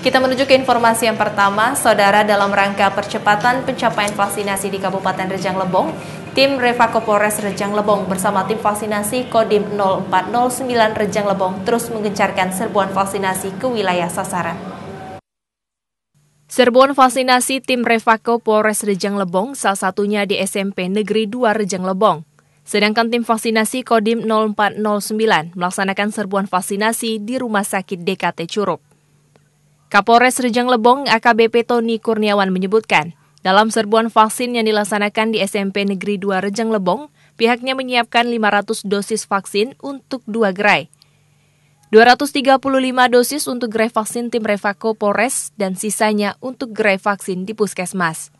Kita menuju ke informasi yang pertama, Saudara dalam rangka percepatan pencapaian vaksinasi di Kabupaten Rejang Lebong, tim Revako Polres Rejang Lebong bersama tim vaksinasi Kodim 0409 Rejang Lebong terus menggencarkan serbuan vaksinasi ke wilayah sasaran. Serbuan vaksinasi tim Revako Polres Rejang Lebong salah satunya di SMP Negeri 2 Rejang Lebong. Sedangkan tim vaksinasi Kodim 0409 melaksanakan serbuan vaksinasi di Rumah Sakit DKT Curup. Kapolres Rejang Lebong AKBP Tony Kurniawan menyebutkan, dalam serbuan vaksin yang dilaksanakan di SMP Negeri 2 Rejang Lebong, pihaknya menyiapkan 500 dosis vaksin untuk dua gerai. 235 dosis untuk gerai vaksin tim Revako Polres dan sisanya untuk gerai vaksin di Puskesmas.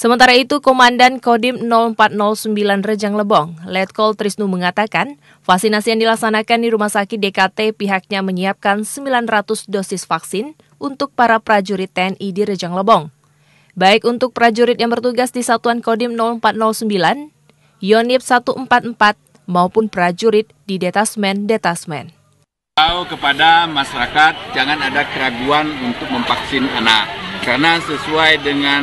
Sementara itu, Komandan Kodim 0409 Rejang Lebong, Letkol Trisnu mengatakan, vaksinasi yang dilaksanakan di Rumah Sakit DKT pihaknya menyiapkan 900 dosis vaksin untuk para prajurit TNI di Rejang Lebong. Baik untuk prajurit yang bertugas di Satuan Kodim 0409, Yonip 144, maupun prajurit di detasmen-detasmen. kepada masyarakat jangan ada keraguan untuk memvaksin anak karena sesuai dengan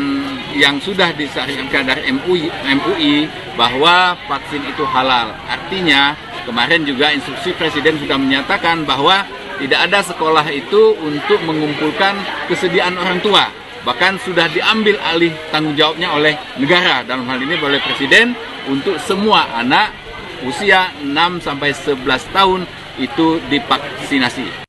yang sudah disahkan dari MUI, MUI bahwa vaksin itu halal. Artinya kemarin juga instruksi Presiden sudah menyatakan bahwa tidak ada sekolah itu untuk mengumpulkan kesediaan orang tua. Bahkan sudah diambil alih tanggung jawabnya oleh negara dalam hal ini oleh Presiden untuk semua anak usia 6 sampai 11 tahun itu divaksinasi.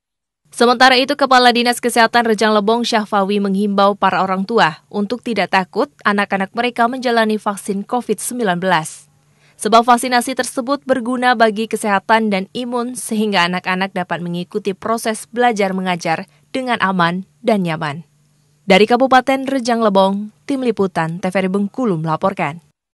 Sementara itu, Kepala Dinas Kesehatan Rejang Lebong Syahfawi menghimbau para orang tua untuk tidak takut anak-anak mereka menjalani vaksin COVID-19. Sebab vaksinasi tersebut berguna bagi kesehatan dan imun sehingga anak-anak dapat mengikuti proses belajar mengajar dengan aman dan nyaman. Dari Kabupaten Rejang Lebong, Tim Liputan TVRI Bengkulu melaporkan.